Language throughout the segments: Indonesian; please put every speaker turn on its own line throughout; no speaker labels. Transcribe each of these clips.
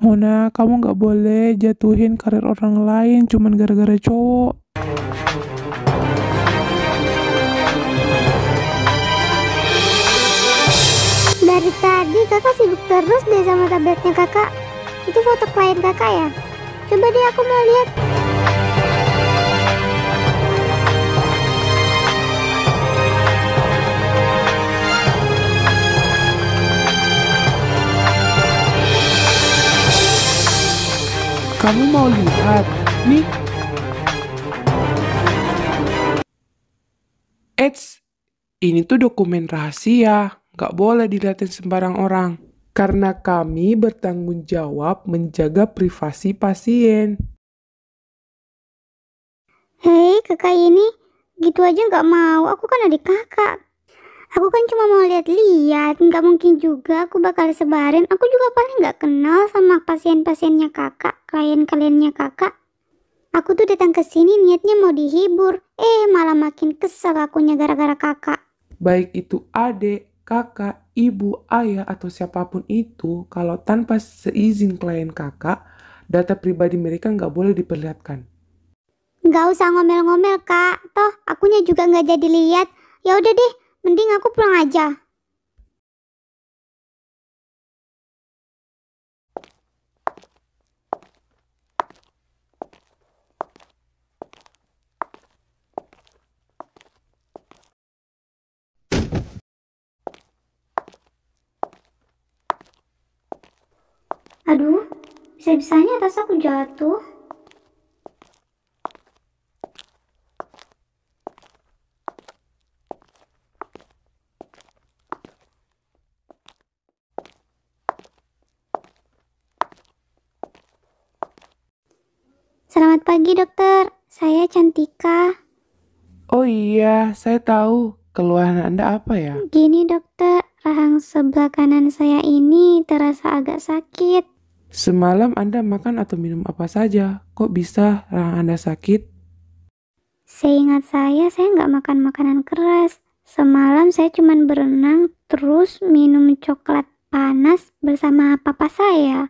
Mona, kamu gak boleh jatuhin karir orang lain cuman gara-gara cowok. Dari tadi
kakak sibuk terus deh sama tabletnya kakak. Itu foto klien kakak ya? Coba deh aku mau lihat.
Kamu mau lihat? Nih. Eits, ini tuh dokumen rahasia gak boleh dilihatin sembarang orang. Karena kami bertanggung jawab menjaga privasi pasien. Hei kakak ini, gitu aja gak mau,
aku kan adik kakak. Aku kan cuma mau lihat-lihat, nggak mungkin juga aku bakal sebarin. Aku juga paling nggak kenal sama pasien-pasiennya kakak, klien-kliennya kakak. Aku tuh datang ke sini niatnya mau dihibur. Eh, malah makin kesel
akunya gara-gara kakak. Baik itu adik kakak, ibu, ayah, atau siapapun itu, kalau tanpa seizin klien kakak, data pribadi mereka nggak boleh diperlihatkan.
Nggak usah ngomel-ngomel, Kak. Toh, akunya juga nggak jadi lihat. Ya udah deh, mending aku pulang aja. Aduh, bisa-bisanya tas aku jatuh. Selamat pagi, dokter. Saya Cantika. Oh iya, saya
tahu. Keluhan Anda apa ya?
Gini, dokter. Rahang sebelah kanan saya
ini terasa agak
sakit.
Semalam Anda makan atau minum apa saja, kok bisa rahang Anda sakit?
Seingat saya, saya nggak makan makanan keras. Semalam saya cuma berenang, terus minum coklat
panas bersama papa saya.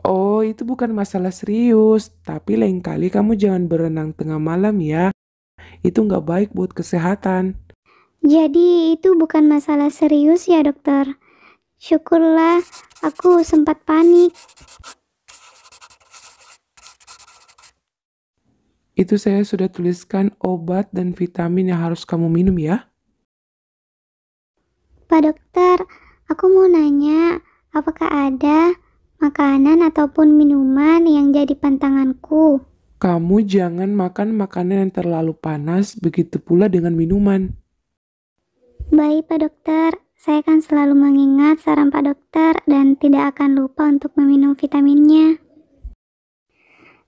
Oh, itu bukan masalah serius. Tapi lain kali kamu jangan berenang tengah malam ya. Itu nggak baik buat kesehatan.
Jadi itu bukan masalah serius ya dokter. Syukurlah
Aku sempat panik. Itu saya sudah tuliskan obat dan vitamin yang harus kamu minum ya.
Pak dokter, aku mau nanya, apakah ada makanan ataupun minuman yang jadi pantanganku?
Kamu jangan makan makanan yang terlalu panas, begitu pula dengan minuman. Baik, Pak Dokter. Saya kan selalu mengingat saran Pak
Dokter dan tidak akan lupa untuk meminum vitaminnya.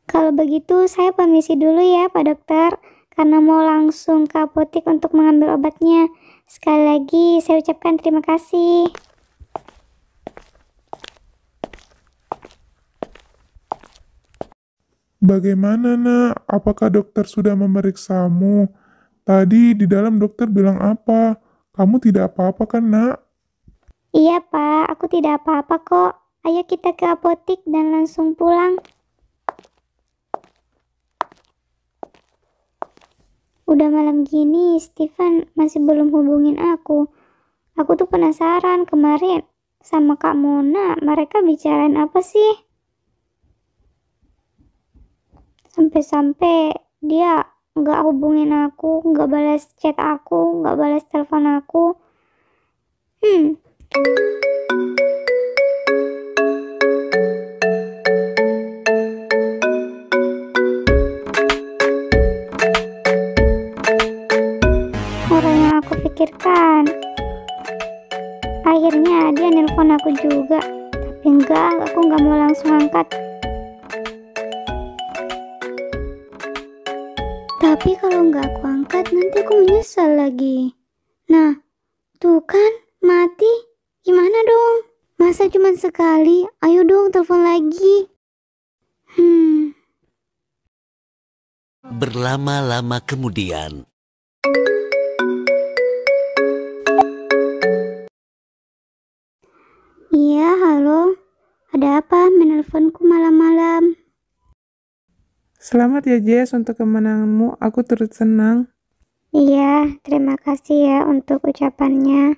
Kalau begitu, saya permisi dulu ya Pak Dokter, karena mau langsung ke apotek untuk mengambil obatnya. Sekali lagi, saya ucapkan terima kasih.
Bagaimana, Nak? Apakah dokter sudah memeriksamu? Tadi di dalam dokter bilang apa? Kamu tidak apa-apa kan, nak? Iya, Pak. Aku tidak
apa-apa kok. Ayo kita ke apotik dan langsung pulang. Udah malam gini, Steven masih belum hubungin aku. Aku tuh penasaran kemarin sama Kak Mona, mereka bicarain apa sih? Sampai-sampai dia nggak hubungin aku, nggak balas chat aku, nggak balas telepon aku. Hmm. Orang yang aku pikirkan. Akhirnya dia nelpon aku juga. Tapi enggak, aku nggak mau langsung angkat. Tapi kalau nggak aku angkat, nanti aku menyesal lagi. Nah, tuh kan, mati. Gimana dong? Masa cuma sekali? Ayo dong, telepon lagi. Hmm. Berlama-lama kemudian. Iya, halo. Ada apa menelponku malam-malam?
Selamat ya Jess untuk kemenanganmu, aku turut senang. Iya, terima kasih ya untuk ucapannya.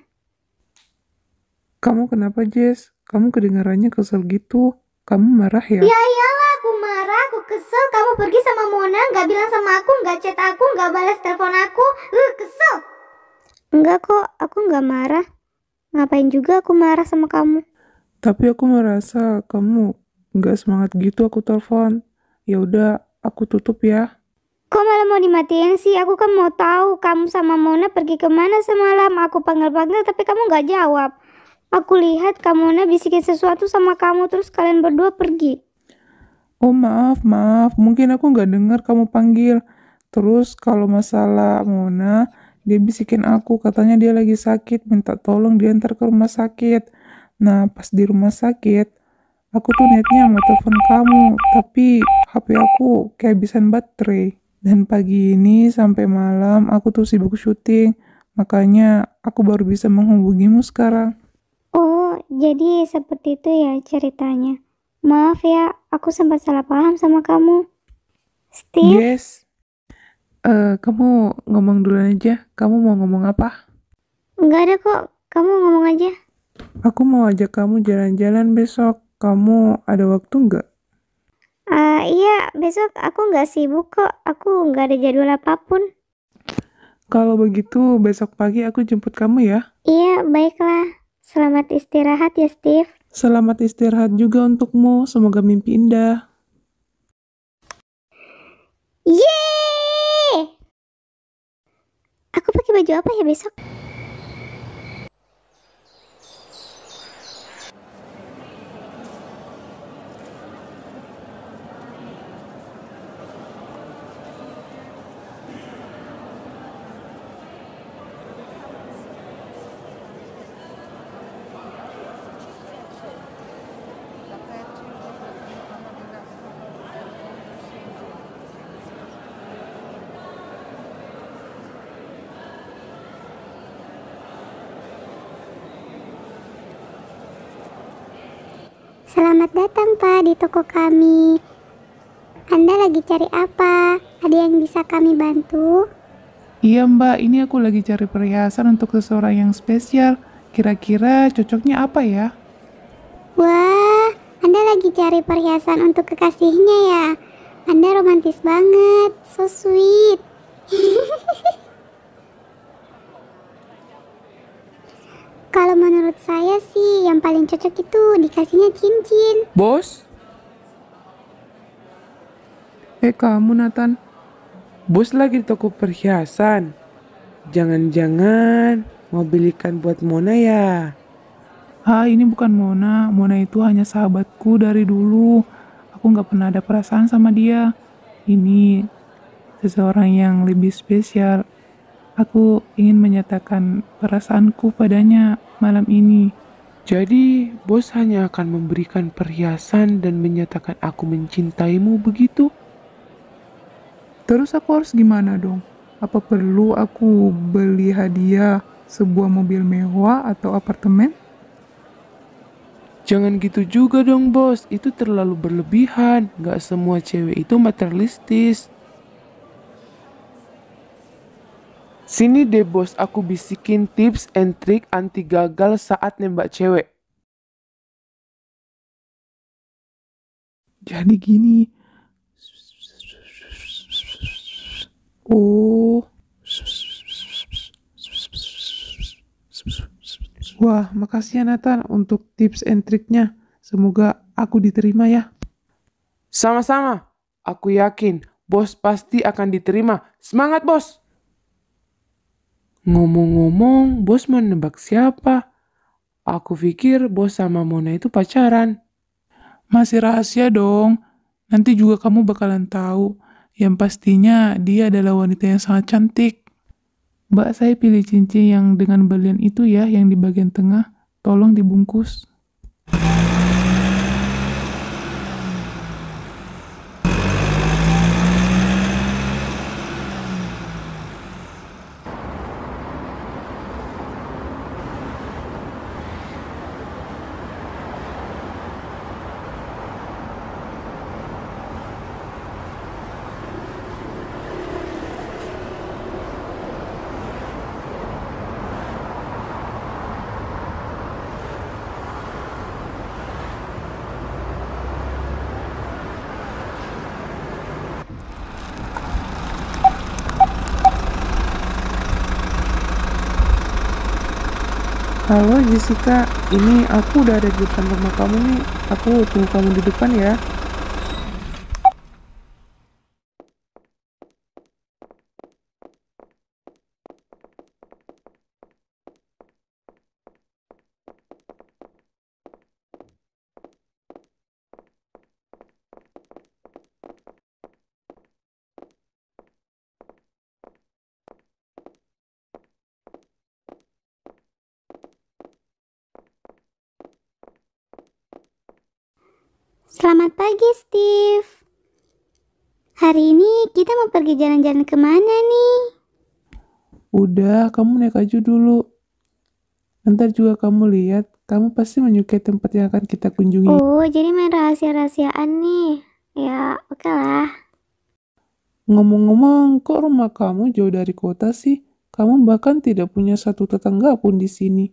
Kamu kenapa Jess? Kamu kedengarannya kesel gitu. Kamu marah ya? Ya iyalah,
aku marah, aku kesel. Kamu pergi sama Mona, nggak bilang sama aku, nggak chat aku, nggak balas telepon aku. Uh, kesel.
Enggak kok, aku nggak marah. Ngapain juga aku marah sama kamu? Tapi aku merasa kamu nggak semangat gitu aku telepon. Ya udah, Aku tutup ya.
Kok malah mau dimatiin sih? Aku kan mau tahu kamu sama Mona pergi kemana semalam. Aku panggil-panggil tapi kamu gak jawab. Aku lihat Mona bisikin sesuatu sama kamu terus kalian berdua pergi.
Oh maaf, maaf. Mungkin aku gak dengar kamu panggil. Terus kalau masalah Mona, dia bisikin aku katanya dia lagi sakit, minta tolong diantar ke rumah sakit. Nah, pas di rumah sakit, Aku tuh niatnya mau telepon kamu, tapi HP aku kehabisan baterai. Dan pagi ini sampai malam aku tuh sibuk syuting, makanya aku baru bisa menghubungimu sekarang. Oh, jadi
seperti itu ya ceritanya. Maaf ya, aku sempat salah paham sama kamu.
Steve? Yes. Uh, kamu ngomong dulu aja. Kamu mau ngomong apa? Enggak ada kok. Kamu ngomong aja. Aku mau ajak kamu jalan-jalan besok. Kamu ada waktu nggak?
Ah, iya, besok aku nggak sibuk kok. Aku nggak ada jadwal apapun.
Kalau begitu, besok pagi aku jemput kamu ya. Iya, baiklah. Selamat istirahat ya, Steve. Selamat istirahat juga untukmu. Semoga mimpi indah. Yeay! Aku pakai baju
apa ya besok? Selamat datang Pak di toko kami. Anda lagi
cari apa? Ada yang bisa kami bantu? Iya Mbak, ini aku lagi cari perhiasan untuk seseorang yang spesial. Kira-kira cocoknya apa ya? Wah, Anda lagi cari perhiasan untuk kekasihnya ya? Anda
romantis banget, so sweet. menurut saya sih yang paling cocok itu
dikasihnya cincin. Bos? Eh kamu Nathan, bos lagi di toko perhiasan. Jangan-jangan mau belikan buat Mona ya. Ah ini bukan Mona. Mona itu hanya sahabatku dari dulu. Aku nggak pernah ada perasaan sama dia. Ini seseorang yang lebih spesial Aku ingin menyatakan perasaanku padanya malam ini. Jadi, bos hanya akan memberikan perhiasan dan menyatakan aku mencintaimu begitu? Terus aku harus gimana dong? Apa perlu aku beli hadiah sebuah mobil mewah atau apartemen? Jangan gitu juga dong bos, itu terlalu berlebihan. Gak semua cewek itu materialistis. Sini deh bos, aku bisikin tips and trick anti gagal saat nembak cewek.
Jadi gini.
Oh. Wah, makasih ya Nathan untuk tips and triknya. Semoga aku diterima ya. Sama-sama. Aku yakin bos pasti akan diterima. Semangat bos! Ngomong-ngomong, bos menebak siapa? Aku pikir bos sama Mona itu pacaran. Masih rahasia dong. Nanti juga kamu bakalan tahu. Yang pastinya dia adalah wanita yang sangat cantik. Mbak saya pilih cincin yang dengan berlian itu ya, yang di bagian tengah. Tolong dibungkus. Halo Jessica, ini aku udah ada di depan rumah kamu nih. Aku tunggu kamu di depan ya.
Selamat pagi, Steve. Hari ini kita mau pergi jalan-jalan kemana nih?
Udah, kamu naik aja dulu. Ntar juga kamu lihat, kamu pasti menyukai tempat yang akan kita kunjungi. Oh,
jadi main rahasia-rahasiaan nih. Ya, oke okay lah.
Ngomong-ngomong, kok rumah kamu jauh dari kota sih? Kamu bahkan tidak punya satu tetangga pun di sini.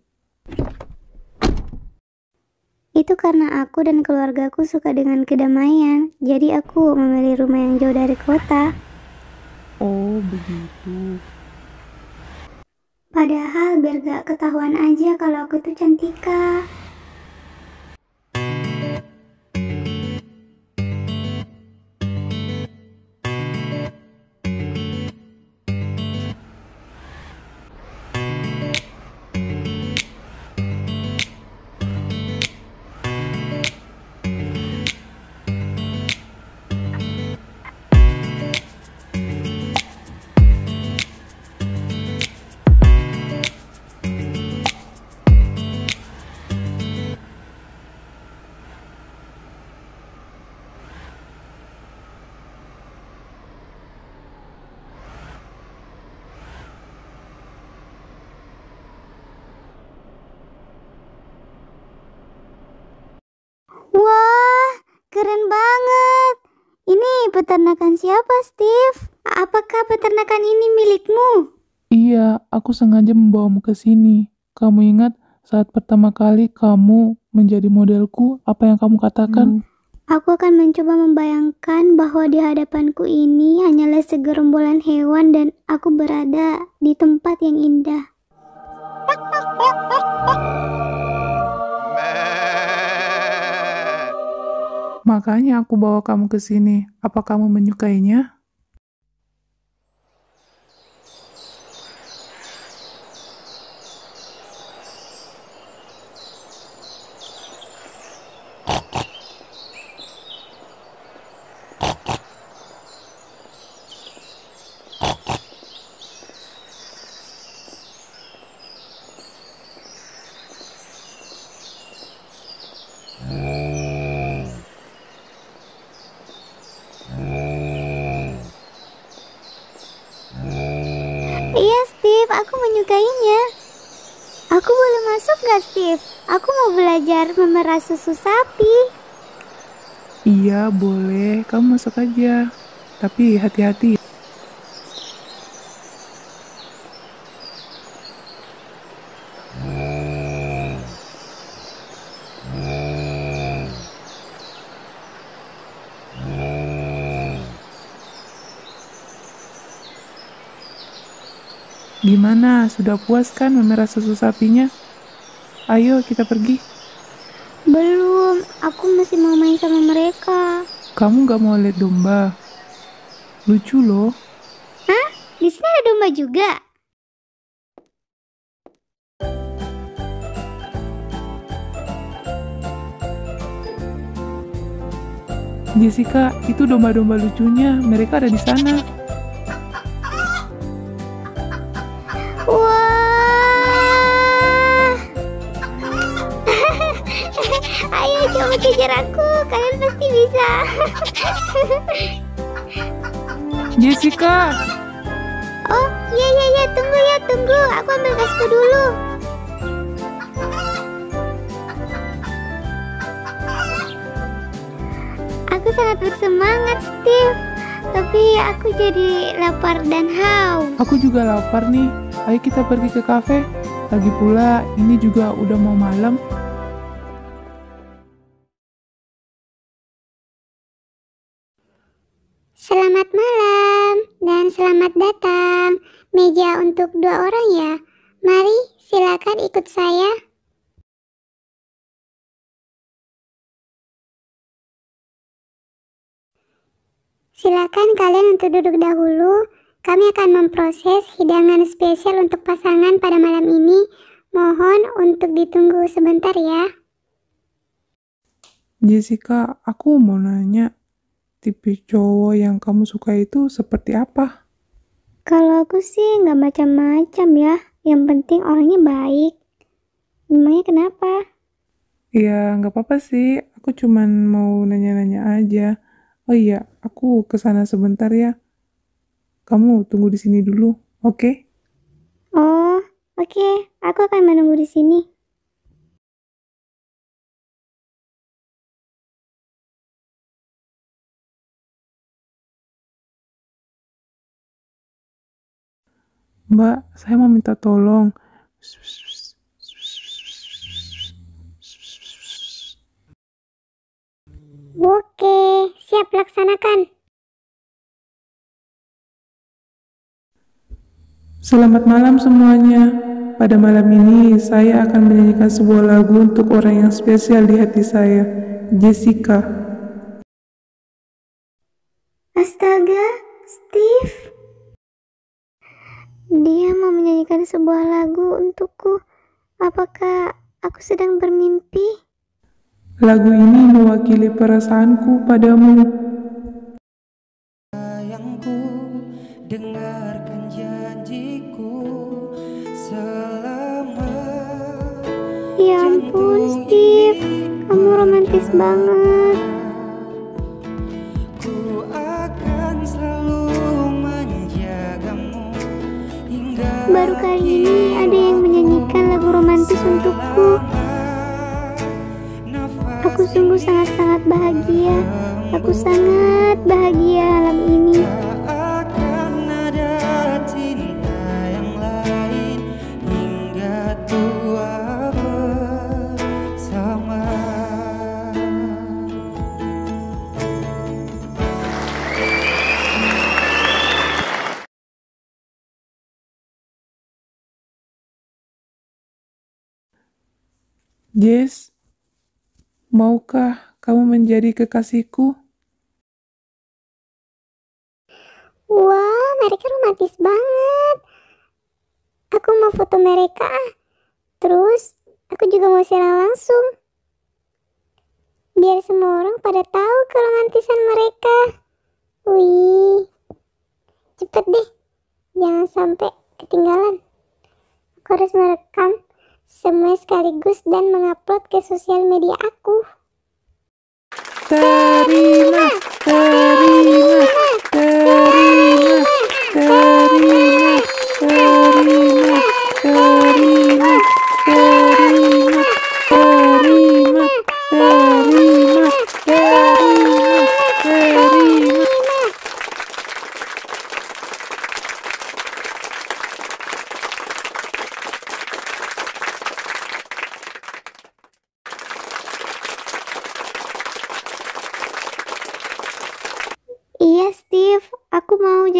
Itu karena aku dan keluargaku suka dengan kedamaian, jadi aku memilih rumah yang jauh dari kota.
Oh, begitu.
Padahal biar gak ketahuan aja kalau aku tuh cantika. keren banget. Ini peternakan
siapa, Steve? Apakah peternakan ini milikmu? Iya, aku sengaja membawamu ke sini. Kamu ingat saat pertama kali kamu menjadi modelku, apa yang kamu katakan? Hmm. Aku akan mencoba membayangkan bahwa di hadapanku
ini hanyalah segerombolan hewan dan aku berada di tempat yang indah.
Makanya aku bawa kamu ke sini. Apa kamu menyukainya?
nggak Steve? Aku mau belajar memerah susu
sapi. Iya boleh, kamu masuk aja. Tapi hati-hati. Gimana, sudah puas kan memerah susu sapinya? Ayo kita pergi. Belum, aku masih mau main sama mereka. Kamu gak mau lihat domba?
Lucu loh. Hah? Di sini ada domba juga?
Jessica, itu domba-domba lucunya. Mereka ada di sana. Wah,
Jangan kejar aku, kalian pasti bisa.
Jessica.
Oh, iya iya iya, tunggu ya, tunggu. Aku ambil tasku dulu. Aku sangat bersemangat, Steve.
Tapi aku jadi lapar dan haus. Aku juga lapar nih. Ayo kita pergi ke kafe. Lagi pula, ini juga udah mau malam.
Selamat datang. Meja untuk dua orang ya. Mari, silakan ikut saya. Silakan kalian untuk duduk dahulu. Kami akan memproses hidangan spesial untuk pasangan
pada malam ini. Mohon untuk ditunggu sebentar ya. Jessica, aku mau nanya, tipe cowok yang kamu suka itu seperti apa? Kalau aku sih nggak macam-macam ya. Yang penting orangnya baik. emangnya kenapa? Ya nggak apa-apa sih. Aku cuman mau nanya-nanya aja. Oh iya, aku kesana sebentar ya. Kamu tunggu di sini dulu, oke? Okay? Oh,
oke. Okay. Aku akan menunggu di sini.
Mbak, saya mau minta tolong.
Oke, siap laksanakan.
Selamat malam semuanya. Pada malam ini, saya akan menyanyikan sebuah lagu untuk orang yang spesial di hati saya, Jessica. Astaga,
Steve. Dia mau menyanyikan sebuah
lagu untukku. Apakah aku sedang bermimpi? Lagu ini mewakili perasaanku padamu. Sayangku,
dengarkan janjiku selama Ya ampun, Steve. Kamu romantis banget. baru kali ini ada yang menyanyikan lagu romantis untukku. Aku sungguh sangat-sangat bahagia. Aku sangat bahagia alam ini.
Yes, maukah kamu menjadi kekasihku? Wah, mereka romantis banget. Aku mau foto
mereka. Ah. Terus, aku juga mau siaran langsung. Biar semua orang pada tahu keromantisan mereka. Wih, cepet deh. Jangan sampai ketinggalan. Aku harus merekam semua sekaligus dan mengupload ke sosial media aku. Terima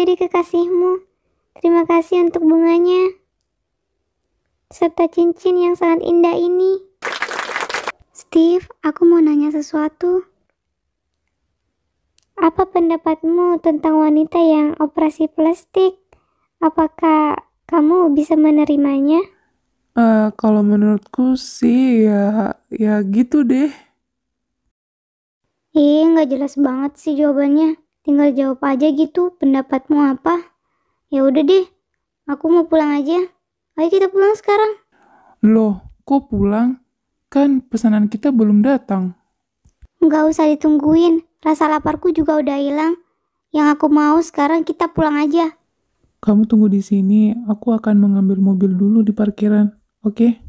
menjadi kekasihmu. Terima kasih untuk bunganya serta cincin yang sangat indah ini. Steve, aku mau nanya sesuatu. Apa pendapatmu tentang wanita yang operasi plastik? Apakah kamu bisa menerimanya?
Uh, kalau menurutku sih ya ya gitu deh. Ih, nggak jelas banget sih jawabannya. Tinggal jawab aja gitu
pendapatmu apa. Ya udah deh, aku mau pulang aja. Ayo kita pulang sekarang. Loh, kok pulang? Kan pesanan kita belum datang. Nggak usah ditungguin, rasa laparku juga udah hilang. Yang aku mau
sekarang kita pulang aja. Kamu tunggu di sini, aku akan mengambil mobil dulu di parkiran, oke? Okay?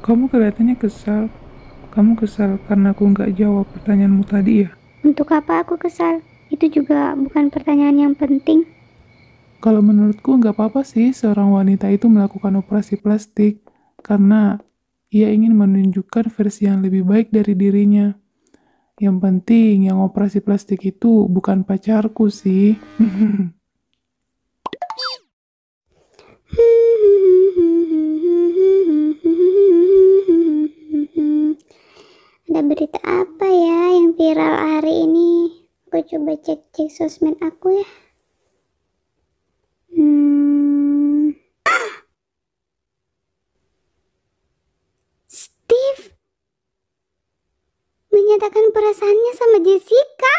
Kamu kelihatannya kesal. Kamu kesal karena aku nggak jawab pertanyaanmu tadi ya? Untuk apa aku kesal? Itu juga bukan pertanyaan yang penting. Kalau menurutku nggak apa-apa sih seorang wanita itu melakukan operasi plastik karena ia ingin menunjukkan versi yang lebih baik dari dirinya. Yang penting yang operasi plastik itu bukan pacarku sih.
ada berita apa ya yang viral hari ini aku coba cek-cek sosmed aku ya hmm. ah! Steve menyatakan perasaannya sama Jessica